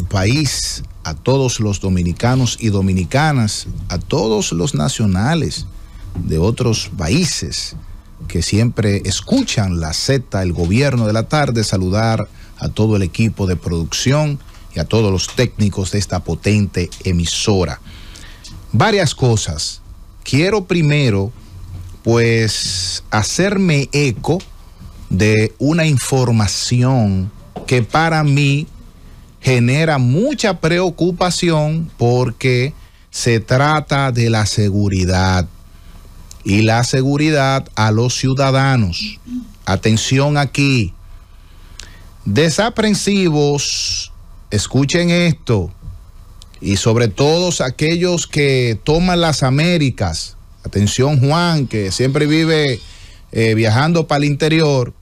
país, a todos los dominicanos y dominicanas, a todos los nacionales de otros países que siempre escuchan la Z, el gobierno de la tarde, saludar a todo el equipo de producción y a todos los técnicos de esta potente emisora. Varias cosas. Quiero primero, pues, hacerme eco de una información que para mí genera mucha preocupación porque se trata de la seguridad y la seguridad a los ciudadanos. Atención aquí. Desaprensivos, escuchen esto, y sobre todo aquellos que toman las Américas. Atención Juan, que siempre vive eh, viajando para el interior,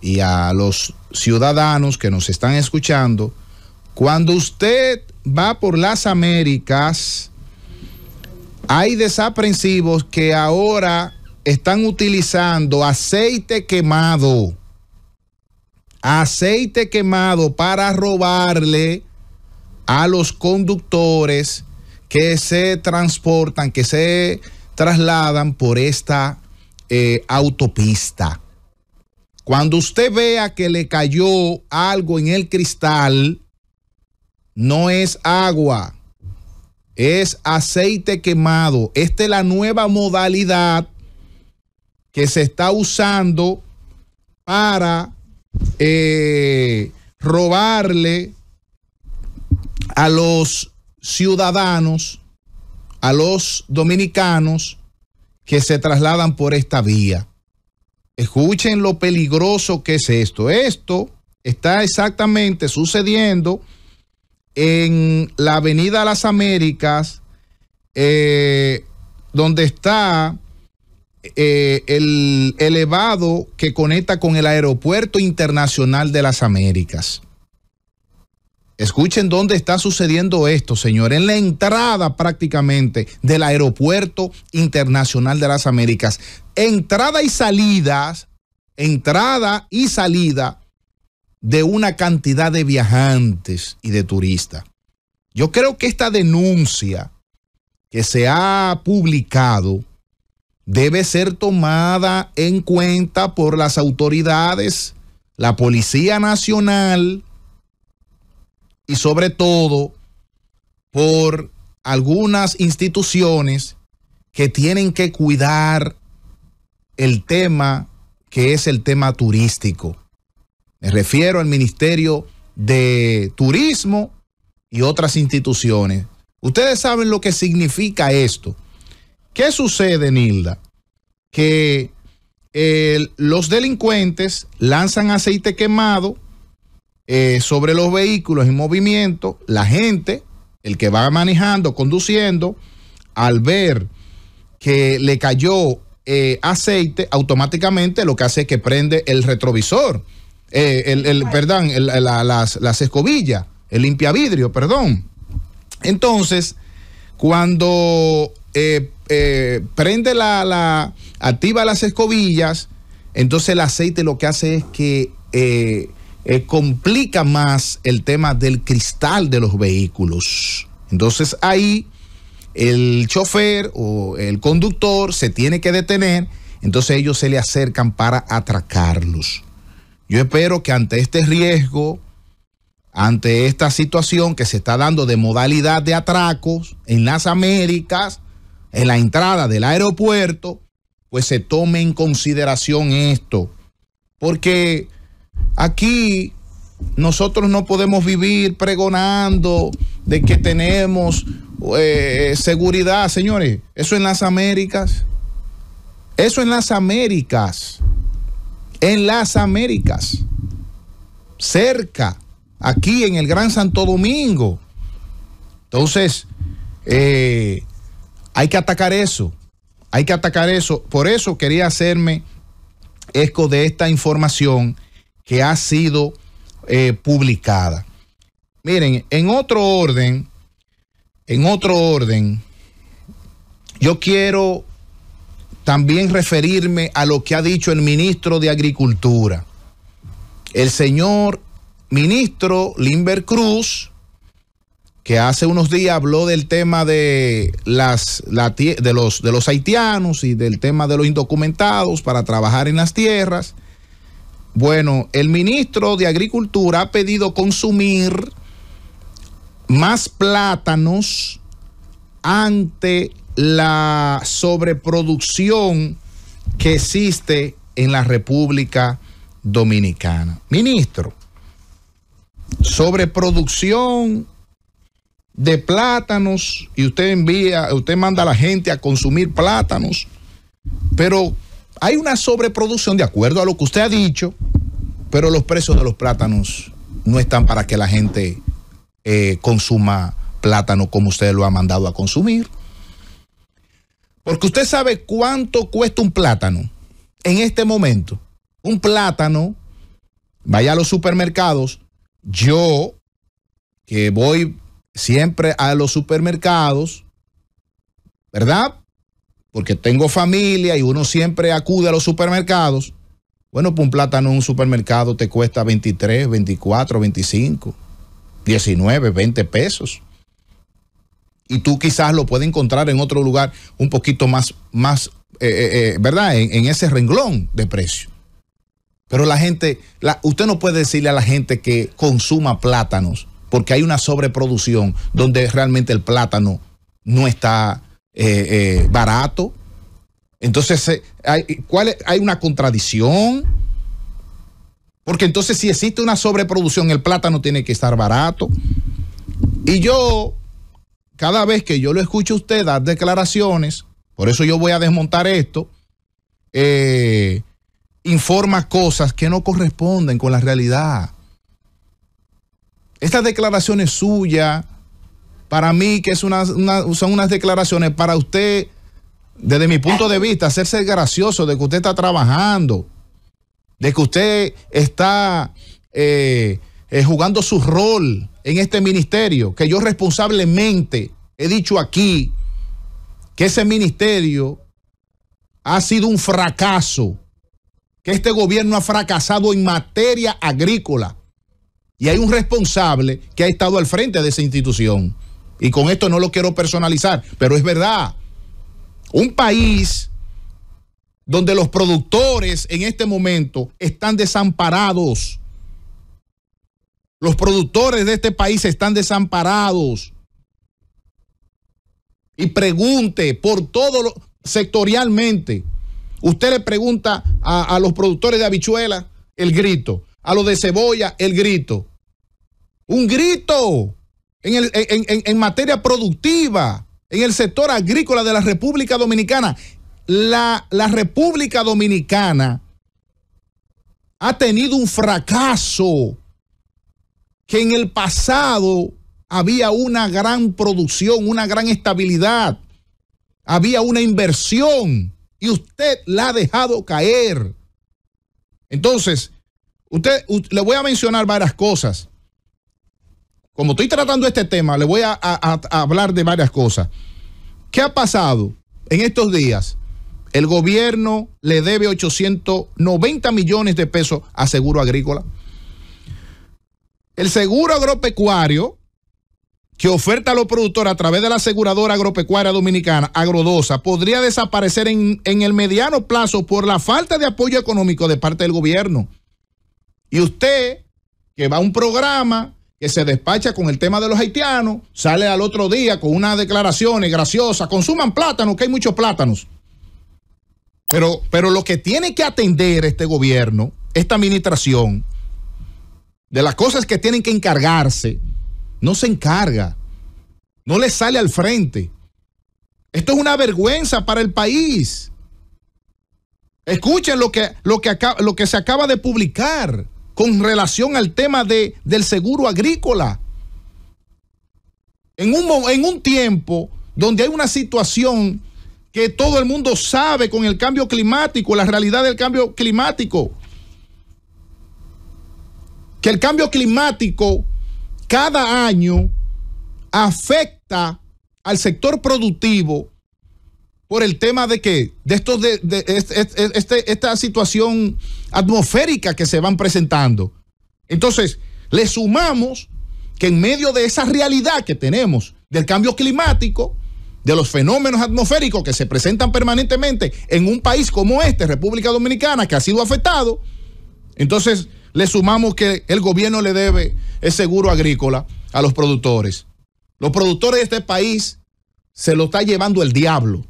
y a los ciudadanos que nos están escuchando cuando usted va por las Américas, hay desaprensivos que ahora están utilizando aceite quemado. Aceite quemado para robarle a los conductores que se transportan, que se trasladan por esta eh, autopista. Cuando usted vea que le cayó algo en el cristal, no es agua, es aceite quemado. Esta es la nueva modalidad que se está usando para eh, robarle a los ciudadanos, a los dominicanos que se trasladan por esta vía. Escuchen lo peligroso que es esto. Esto está exactamente sucediendo en la Avenida Las Américas, eh, donde está eh, el elevado que conecta con el Aeropuerto Internacional de las Américas. Escuchen dónde está sucediendo esto, señor. En la entrada prácticamente del Aeropuerto Internacional de las Américas. Entrada y salidas, entrada y salida de una cantidad de viajantes y de turistas. Yo creo que esta denuncia que se ha publicado debe ser tomada en cuenta por las autoridades, la Policía Nacional y sobre todo por algunas instituciones que tienen que cuidar el tema que es el tema turístico. Me refiero al Ministerio de Turismo y otras instituciones. Ustedes saben lo que significa esto. ¿Qué sucede, Nilda? Que eh, los delincuentes lanzan aceite quemado eh, sobre los vehículos en movimiento. La gente, el que va manejando, conduciendo, al ver que le cayó eh, aceite, automáticamente lo que hace es que prende el retrovisor eh, el, perdón, las, escobillas, el limpiavidrio, perdón. Entonces, cuando eh, eh, prende la, la, activa las escobillas, entonces el aceite lo que hace es que complica más el tema del cristal de los vehículos. Entonces ahí el chofer o el conductor se tiene que detener, entonces ellos se le acercan para atracarlos. Yo espero que ante este riesgo, ante esta situación que se está dando de modalidad de atracos en las Américas, en la entrada del aeropuerto, pues se tome en consideración esto. Porque aquí nosotros no podemos vivir pregonando de que tenemos eh, seguridad, señores. Eso en las Américas. Eso en las Américas en las Américas, cerca, aquí en el Gran Santo Domingo. Entonces, eh, hay que atacar eso, hay que atacar eso. Por eso quería hacerme eco de esta información que ha sido eh, publicada. Miren, en otro orden, en otro orden, yo quiero también referirme a lo que ha dicho el ministro de Agricultura. El señor ministro Limber Cruz, que hace unos días habló del tema de, las, de, los, de los haitianos y del tema de los indocumentados para trabajar en las tierras. Bueno, el ministro de Agricultura ha pedido consumir más plátanos ante la sobreproducción que existe en la República Dominicana. Ministro, sobreproducción de plátanos y usted envía, usted manda a la gente a consumir plátanos, pero hay una sobreproducción de acuerdo a lo que usted ha dicho, pero los precios de los plátanos no están para que la gente eh, consuma plátano como usted lo ha mandado a consumir. Porque usted sabe cuánto cuesta un plátano en este momento. Un plátano, vaya a los supermercados, yo que voy siempre a los supermercados, ¿verdad? Porque tengo familia y uno siempre acude a los supermercados. Bueno, pues un plátano en un supermercado te cuesta 23, 24, 25, 19, 20 pesos y tú quizás lo puedes encontrar en otro lugar un poquito más, más eh, eh, eh, ¿verdad? En, ese renglón de precio. Pero la gente, usted no puede decirle a la gente que consuma plátanos, porque hay una sobreproducción donde realmente el plátano no está barato. Entonces, ¿cuál hay una contradicción. Porque entonces si existe una sobreproducción, el plátano tiene que estar barato. Y yo cada vez que yo lo escucho a usted dar declaraciones, por eso yo voy a desmontar esto, eh, informa cosas que no corresponden con la realidad. Estas declaraciones suyas, para mí que son unas declaraciones para usted, desde mi punto de vista, hacerse gracioso de que usted está trabajando, de que usted está eh, eh, jugando su rol en este ministerio, que yo responsablemente he dicho aquí que ese ministerio ha sido un fracaso, que este gobierno ha fracasado en materia agrícola. Y hay un responsable que ha estado al frente de esa institución. Y con esto no lo quiero personalizar, pero es verdad. Un país donde los productores en este momento están desamparados los productores de este país están desamparados. Y pregunte por todo sectorialmente. Usted le pregunta a, los productores de habichuela el grito, a los de cebolla el grito. Un grito en, materia productiva, en el sector agrícola de la República Dominicana. La, la, República Dominicana ha tenido un fracaso que en el pasado había una gran producción, una gran estabilidad, había una inversión y usted la ha dejado caer. Entonces, usted, le voy a mencionar varias cosas. Como estoy tratando este tema, le voy a, a hablar de varias cosas. ¿Qué ha pasado en estos días? El gobierno le debe 890 millones de pesos a Seguro Agrícola. El seguro agropecuario que oferta a los productores a través de la aseguradora agropecuaria dominicana, Agrodosa, podría desaparecer en, el mediano plazo por la falta de apoyo económico de parte del gobierno. Y usted, que va a un programa que se despacha con el tema de los haitianos, sale al otro día con unas declaraciones graciosas, consuman plátanos, que hay muchos plátanos. Pero, pero lo que tiene que atender este gobierno, esta administración, de las cosas que tienen que encargarse, no se encarga, no le sale al frente. Esto es una vergüenza para el país. Escuchen lo que, lo que, lo que se acaba de publicar con relación al tema de, del seguro agrícola. En un, en un tiempo donde hay una situación que todo el mundo sabe con el cambio climático, la realidad del cambio climático, que el cambio climático cada año afecta al sector productivo por el tema de que de estos de, este, esta situación atmosférica que se van presentando. Entonces, le sumamos que en medio de esa realidad que tenemos del cambio climático, de los fenómenos atmosféricos que se presentan permanentemente en un país como este, República Dominicana, que ha sido afectado, entonces le sumamos que el gobierno le debe el seguro agrícola a los productores. Los productores de este país se lo está llevando el diablo.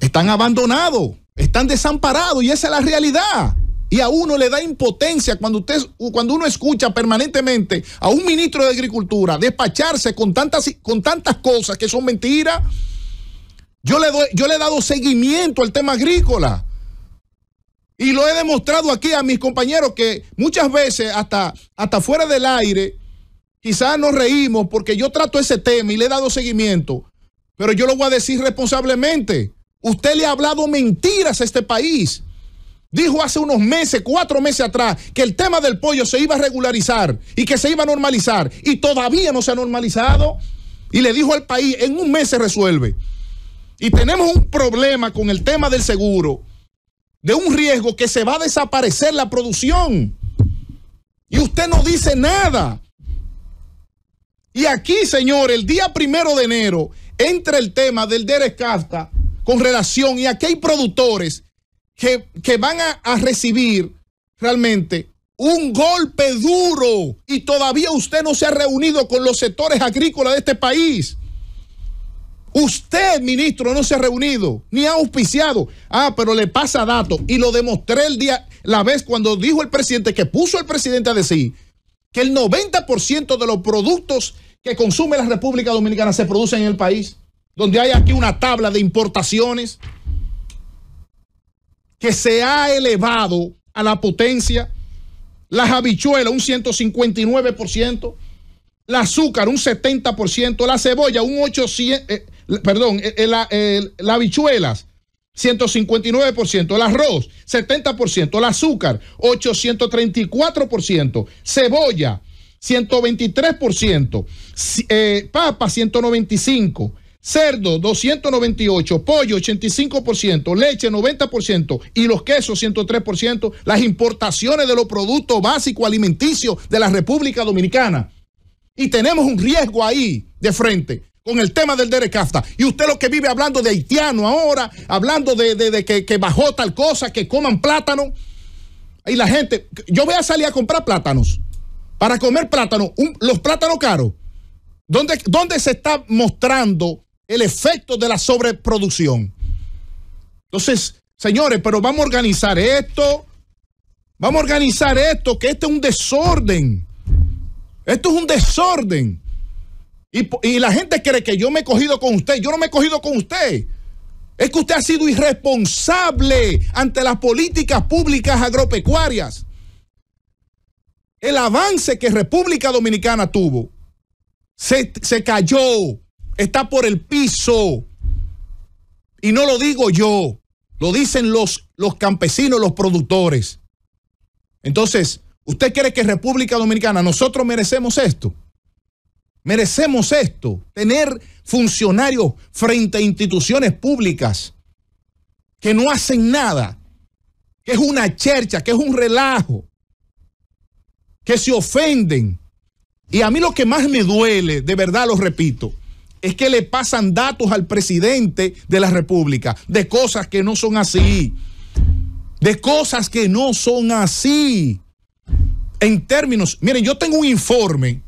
Están abandonados, están desamparados y esa es la realidad. Y a uno le da impotencia cuando, usted, cuando uno escucha permanentemente a un ministro de Agricultura despacharse con tantas, con tantas cosas que son mentiras. Yo le, yo le he dado seguimiento al tema agrícola. Y lo he demostrado aquí a mis compañeros que muchas veces hasta, hasta fuera del aire, quizás nos reímos porque yo trato ese tema y le he dado seguimiento, pero yo lo voy a decir responsablemente. Usted le ha hablado mentiras a este país. Dijo hace unos meses, cuatro meses atrás, que el tema del pollo se iba a regularizar y que se iba a normalizar y todavía no se ha normalizado. Y le dijo al país, en un mes se resuelve. Y tenemos un problema con el tema del seguro de un riesgo que se va a desaparecer la producción. Y usted no dice nada. Y aquí, señor, el día primero de enero entra el tema del DERESCAFTA con relación, y aquí hay productores que, van a recibir realmente un golpe duro y todavía usted no se ha reunido con los sectores agrícolas de este país. Usted, ministro, no se ha reunido ni ha auspiciado. Ah, pero le pasa datos. Y lo demostré el día, la vez cuando dijo el presidente, que puso el presidente a decir que el 90% de los productos que consume la República Dominicana se producen en el país, donde hay aquí una tabla de importaciones que se ha elevado a la potencia. Las habichuelas un 159%, el azúcar un 70%, la cebolla un 800, perdón, eh, eh, las eh, habichuelas, 159%, el arroz, 70%, el azúcar, 834%, cebolla, 123%, papa, 195%. Cerdo 298, pollo 85%, leche 90% y los quesos 103%, las importaciones de los productos básicos alimenticios de la República Dominicana. Y tenemos un riesgo ahí de frente con el tema del Derek Kafta. Y usted lo que vive hablando de haitiano ahora, hablando de, que, bajó tal cosa, que coman plátano. Y la gente, yo voy a salir a comprar plátanos. Para comer plátano, los plátanos caros. ¿Dónde, ¿Dónde se está mostrando el efecto de la sobreproducción? Entonces, señores, pero vamos a organizar esto. Vamos a organizar esto, que este es un desorden. Esto es un desorden. Y, la gente cree que yo me he cogido con usted. Yo no me he cogido con usted. Es que usted ha sido irresponsable ante las políticas públicas agropecuarias. El avance que República Dominicana tuvo se, se cayó, está por el piso. Y no lo digo yo, lo dicen los, los campesinos, los productores. Entonces, ¿usted cree que República Dominicana, nosotros merecemos esto? Merecemos esto, tener funcionarios frente a instituciones públicas que no hacen nada, que es una chercha, que es un relajo, que se ofenden. Y a mí lo que más me duele, de verdad lo repito, es que le pasan datos al presidente de la República de cosas que no son así, de cosas que no son así. En términos, miren, yo tengo un informe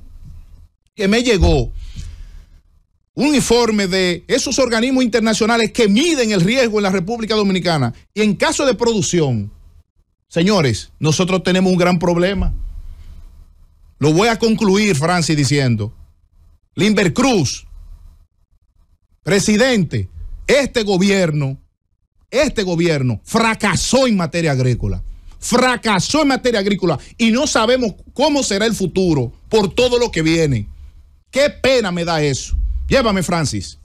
que me llegó un informe de esos organismos internacionales que miden el riesgo en la República Dominicana. Y en caso de producción, señores, nosotros tenemos un gran problema. Lo voy a concluir, Francis, diciendo, Limber Cruz, presidente, este gobierno, este gobierno fracasó en materia agrícola. Fracasó en materia agrícola y no sabemos cómo será el futuro por todo lo que viene. Qué pena me da eso. Llévame, Francis.